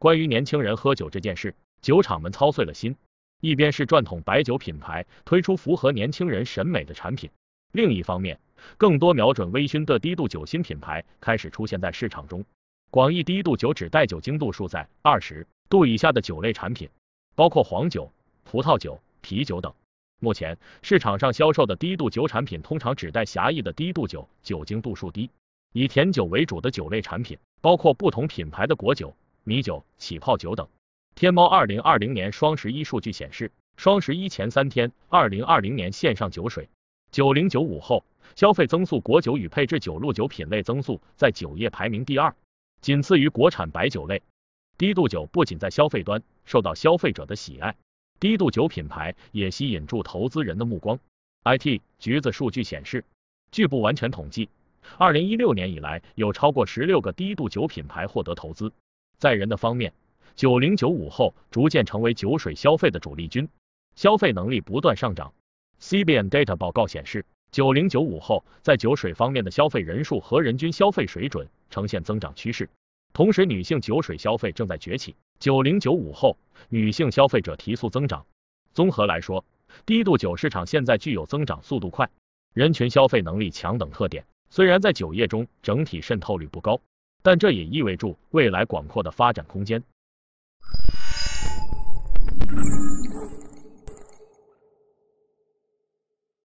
关于年轻人喝酒这件事，酒厂们操碎了心。一边是传统白酒品牌推出符合年轻人审美的产品，另一方面，更多瞄准微醺的低度酒新品牌开始出现在市场中。广义低度酒指代酒精度数在二十度以下的酒类产品，包括黄酒、葡萄酒、啤酒等。目前市场上销售的低度酒产品通常指代狭义的低度酒，酒精度数低，以甜酒为主的酒类产品，包括不同品牌的果酒。米酒、起泡酒等。天猫二零二零年双十一数据显示，双十一前三天，二零二零年线上酒水九零九五后消费增速，国酒与配置酒露酒品类增速在酒业排名第二，仅次于国产白酒类。低度酒不仅在消费端受到消费者的喜爱，低度酒品牌也吸引住投资人的目光。i t 橘子数据显示，据不完全统计，二零一六年以来，有超过十六个低度酒品牌获得投资。在人的方面，九零九五后逐渐成为酒水消费的主力军，消费能力不断上涨。CBN Data 报告显示，九零九五后在酒水方面的消费人数和人均消费水准呈现增长趋势。同时，女性酒水消费正在崛起，九零九五后女性消费者提速增长。综合来说，低度酒市场现在具有增长速度快、人群消费能力强等特点。虽然在酒业中整体渗透率不高。但这也意味着未来广阔的发展空间。